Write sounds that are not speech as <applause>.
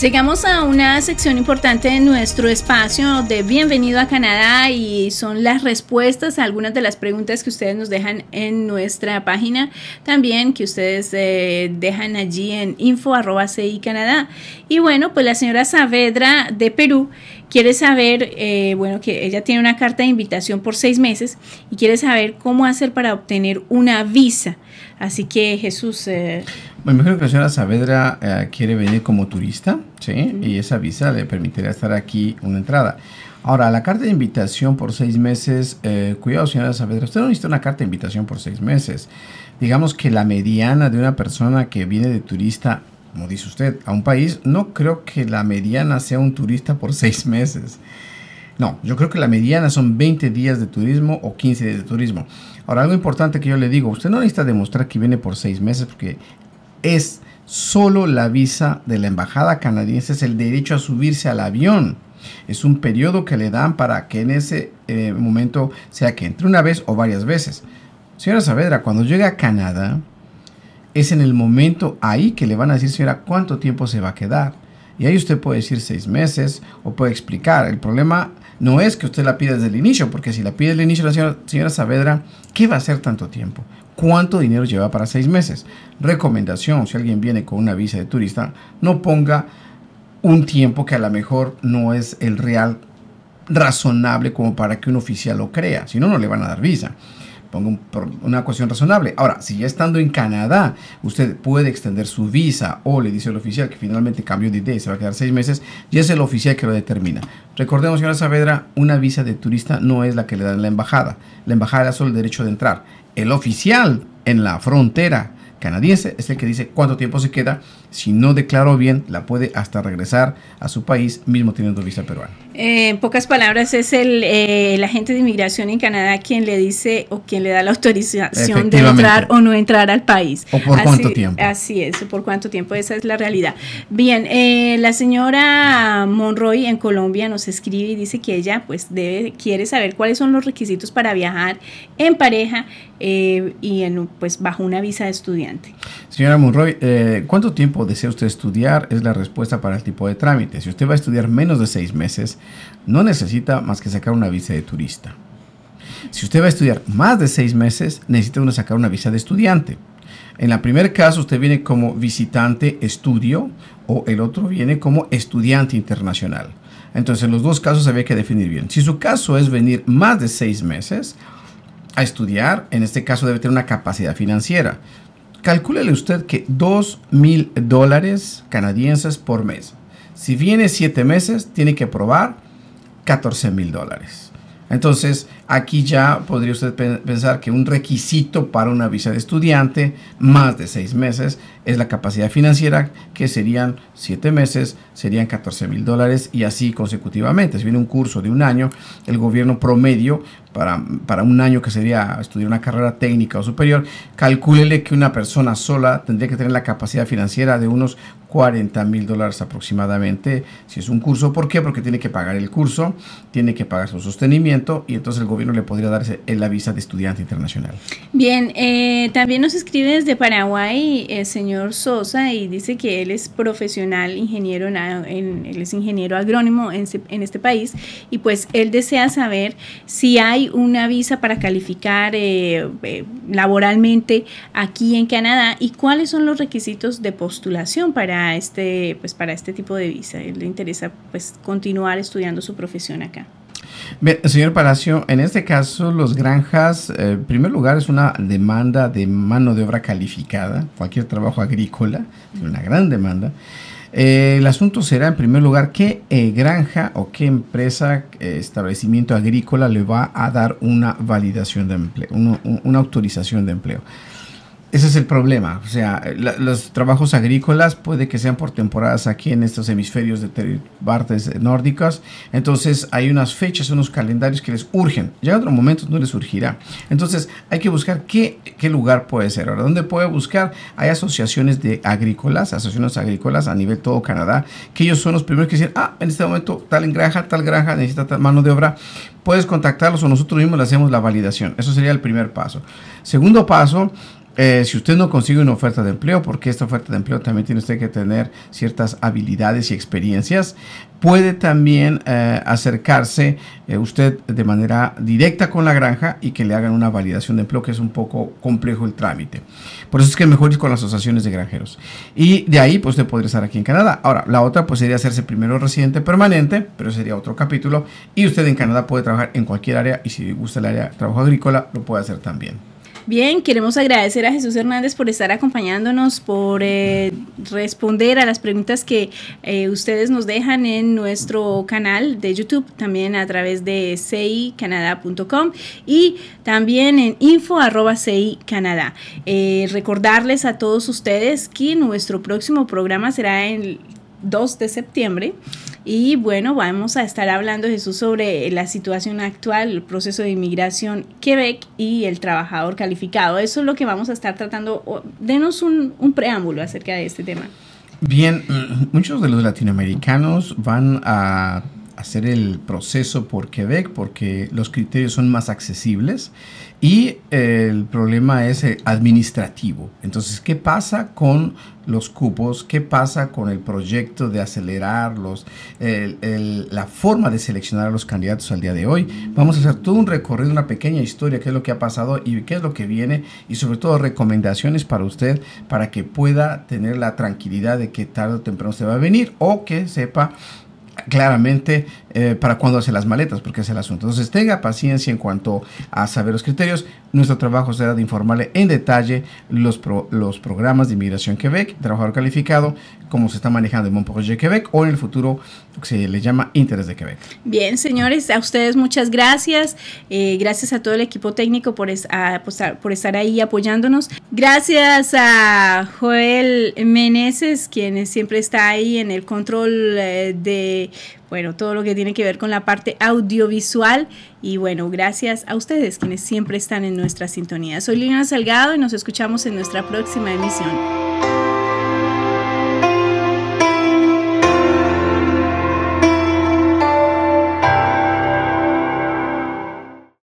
Llegamos a una sección importante de nuestro espacio de Bienvenido a Canadá y son las respuestas a algunas de las preguntas que ustedes nos dejan en nuestra página, también que ustedes eh, dejan allí en info Canadá. Y bueno, pues la señora Saavedra de Perú quiere saber, eh, bueno, que ella tiene una carta de invitación por seis meses y quiere saber cómo hacer para obtener una visa. Así que Jesús... Eh, me imagino que la señora Saavedra eh, quiere venir como turista, ¿sí? Y esa visa le permitirá estar aquí una entrada. Ahora, la carta de invitación por seis meses, eh, cuidado señora Saavedra, usted no necesita una carta de invitación por seis meses. Digamos que la mediana de una persona que viene de turista como dice usted, a un país, no creo que la mediana sea un turista por <laughs> seis meses. No, yo creo que la mediana son 20 días de turismo o 15 días de turismo. Ahora, algo importante que yo le digo, usted no necesita demostrar que viene por seis meses porque es solo la visa de la embajada canadiense, es el derecho a subirse al avión. Es un periodo que le dan para que en ese eh, momento sea que entre una vez o varias veces. Señora Saavedra, cuando llegue a Canadá, es en el momento ahí que le van a decir, señora, cuánto tiempo se va a quedar. Y ahí usted puede decir seis meses o puede explicar. El problema no es que usted la pida desde el inicio, porque si la pide desde el inicio la señora, Saavedra, ¿qué va a hacer tanto tiempo? ¿Cuánto dinero lleva para seis meses? Recomendación, si alguien viene con una visa de turista, no ponga un tiempo que a lo mejor no es el real razonable como para que un oficial lo crea, si no, no le van a dar visa una cuestión razonable. Ahora, si ya estando en Canadá, usted puede extender su visa o le dice el oficial que finalmente cambió de idea y se va a quedar seis meses, ya es el oficial que lo determina. Recordemos, señora Saavedra, una visa de turista no es la que le da la embajada. La embajada da solo el derecho de entrar. El oficial en la frontera canadiense es el que dice cuánto tiempo se queda. Si no declaró bien, la puede hasta regresar a su país, mismo teniendo visa peruana. Eh, en pocas palabras, es eh, el, agente de inmigración en Canadá quien le dice o quien le da la autorización de entrar o no entrar al país. ¿O por cuánto tiempo? Así es, por cuánto tiempo, esa es la realidad. Bien, eh, la señora Monroy en Colombia nos escribe y dice que ella pues debe, quiere saber cuáles son los requisitos para viajar en pareja y en, pues bajo una visa de estudiante. Señora Monroy, eh, ¿cuánto tiempo desea usted estudiar? Es la respuesta para el tipo de trámite. Si usted va a estudiar menos de seis meses, no necesita más que sacar una visa de turista. Si usted va a estudiar más de seis meses, necesita sacar una visa de estudiante. En el primer caso, usted viene como visitante estudio o el otro viene como estudiante internacional. Entonces, en los dos casos había que definir bien. Si su caso es venir más de seis meses a estudiar, en este caso debe tener una capacidad financiera calcúlele usted que 2 mil dólares canadienses por mes. Si viene 7 meses, tiene que probar 14 mil dólares. Entonces, Aquí ya podría usted pensar que un requisito para una visa de estudiante más de seis meses es la capacidad financiera, que serían siete meses, serían 14 mil dólares y así consecutivamente. Si viene un curso de un año, el gobierno promedio para, para un año que sería estudiar una carrera técnica o superior, calcúlele que una persona sola tendría que tener la capacidad financiera de unos 40 mil dólares aproximadamente si es un curso. ¿Por qué? Porque tiene que pagar el curso, tiene que pagar su sostenimiento y entonces el gobierno gobierno le podría dar eh, la visa de estudiante internacional. Bien, eh, también nos escribe desde Paraguay el eh, señor Sosa y dice que él es profesional ingeniero, él es ingeniero agrónomo en, este país y pues él desea saber si hay una visa para calificar laboralmente aquí en Canadá y cuáles son los requisitos de postulación para este, pues, para este tipo de visa. Él le interesa pues continuar estudiando su profesión acá señor Palacio, en este caso, los granjas, eh, en primer lugar, es una demanda de mano de obra calificada, cualquier trabajo agrícola, una gran demanda. Eh, el asunto será, en primer lugar, qué eh, granja o qué empresa, establecimiento agrícola le va a dar una validación de empleo, una autorización de empleo. Ese es el problema. O sea, los trabajos agrícolas puede que sean por temporadas aquí en estos hemisferios de partes nórdicas. Entonces hay unas fechas, unos calendarios que les urgen. Ya en otro momento no les surgirá. Entonces hay que buscar qué, qué lugar puede ser. Ahora, ¿dónde puede buscar? Hay asociaciones de agrícolas, asociaciones agrícolas a nivel todo Canadá, que ellos son los primeros que dicen, ah, en este momento tal engraja, tal granja necesita tal mano de obra. Puedes contactarlos o nosotros mismos le hacemos la validación. Eso sería el primer paso. Segundo paso eh, si usted no consigue una oferta de empleo, porque esta oferta de empleo también tiene usted que tener ciertas habilidades y experiencias, puede también eh, acercarse eh, usted de manera directa con la granja y que le hagan una validación de empleo, que es un poco complejo el trámite. Por eso es que es mejor ir con las asociaciones de granjeros. Y de ahí, pues usted podría estar aquí en Canadá. Ahora, la otra, pues sería hacerse primero residente permanente, pero sería otro capítulo. Y usted en Canadá puede trabajar en cualquier área y si le gusta el área de trabajo agrícola, lo puede hacer también. Bien, queremos agradecer a Jesús Hernández por estar acompañándonos, por eh, responder a las preguntas que eh, ustedes nos dejan en nuestro canal de YouTube, también a través de cicanada.com y también en info eh, recordarles a todos ustedes que nuestro próximo programa será el 2 de septiembre y bueno, vamos a estar hablando Jesús sobre la situación actual, el proceso de inmigración Quebec y el trabajador calificado. Eso es lo que vamos a estar tratando. Denos un, un preámbulo acerca de este tema. Bien, muchos de los latinoamericanos van a hacer el proceso por Quebec porque los criterios son más accesibles y eh, el problema es eh, administrativo. Entonces, ¿qué pasa con los cupos? ¿Qué pasa con el proyecto de acelerarlos? la forma de seleccionar a los candidatos al día de hoy. Vamos a hacer todo un recorrido, una pequeña historia, qué es lo que ha pasado y qué es lo que viene y sobre todo recomendaciones para usted para que pueda tener la tranquilidad de que tarde o temprano se va a venir o que sepa claramente eh, para cuando hace las maletas, porque es el asunto. Entonces tenga paciencia en cuanto a saber los criterios. Nuestro trabajo será de informarle en detalle los, los programas de inmigración Quebec, trabajador calificado, como se está manejando en Montpellier, Quebec, o en el futuro se le llama Interés de Quebec. Bien, señores, a ustedes muchas gracias. Eh, gracias a todo el equipo técnico por, pues, por estar ahí apoyándonos. Gracias a Joel Meneses, quien siempre está ahí en el control eh, de bueno, todo lo que tiene que ver con la parte audiovisual. Y bueno, gracias a ustedes quienes siempre están en nuestra sintonía. Soy Liliana Salgado y nos escuchamos en nuestra próxima emisión.